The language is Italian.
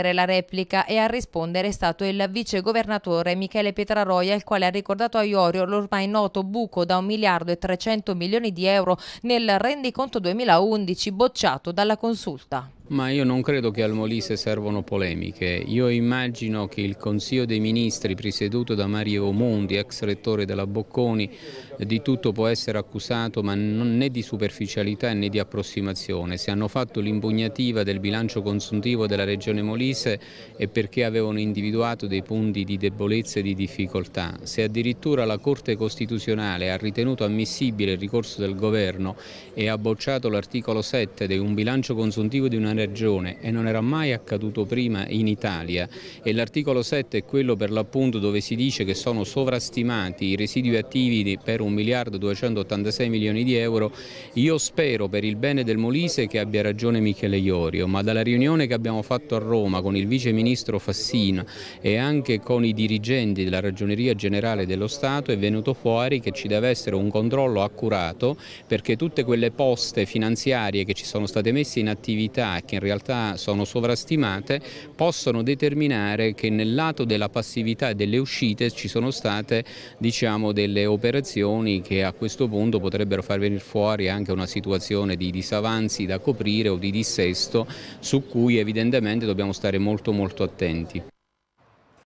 trasmettere la replica e a rispondere è stato il vice governatore Michele Pietraroia, il quale ha ricordato a Iorio l'ormai noto buco da 1 miliardo e 300 milioni di euro nel rendiconto 2011 bocciato dalla consulta. Ma io non credo che al Molise servono polemiche. Io immagino che il Consiglio dei Ministri, presieduto da Mario Mondi, ex rettore della Bocconi, di tutto può essere accusato, ma non, né di superficialità né di approssimazione. Se hanno fatto l'impugnativa del bilancio consuntivo della Regione Molise è perché avevano individuato dei punti di debolezza e di difficoltà. Se addirittura la Corte Costituzionale ha ritenuto ammissibile il ricorso del Governo e ha bocciato l'articolo 7 di un bilancio consuntivo di una regione e non era mai accaduto prima in Italia e l'articolo 7 è quello per l'appunto dove si dice che sono sovrastimati i residui attivi per 1 miliardo 286 milioni di euro, io spero per il bene del Molise che abbia ragione Michele Iorio, ma dalla riunione che abbiamo fatto a Roma con il Vice Ministro Fassina e anche con i dirigenti della Ragioneria Generale dello Stato è venuto fuori che ci deve essere un controllo accurato perché tutte quelle poste finanziarie che ci sono state messe in attività che in realtà sono sovrastimate, possono determinare che nel lato della passività e delle uscite ci sono state diciamo, delle operazioni che a questo punto potrebbero far venire fuori anche una situazione di disavanzi da coprire o di dissesto su cui evidentemente dobbiamo stare molto molto attenti.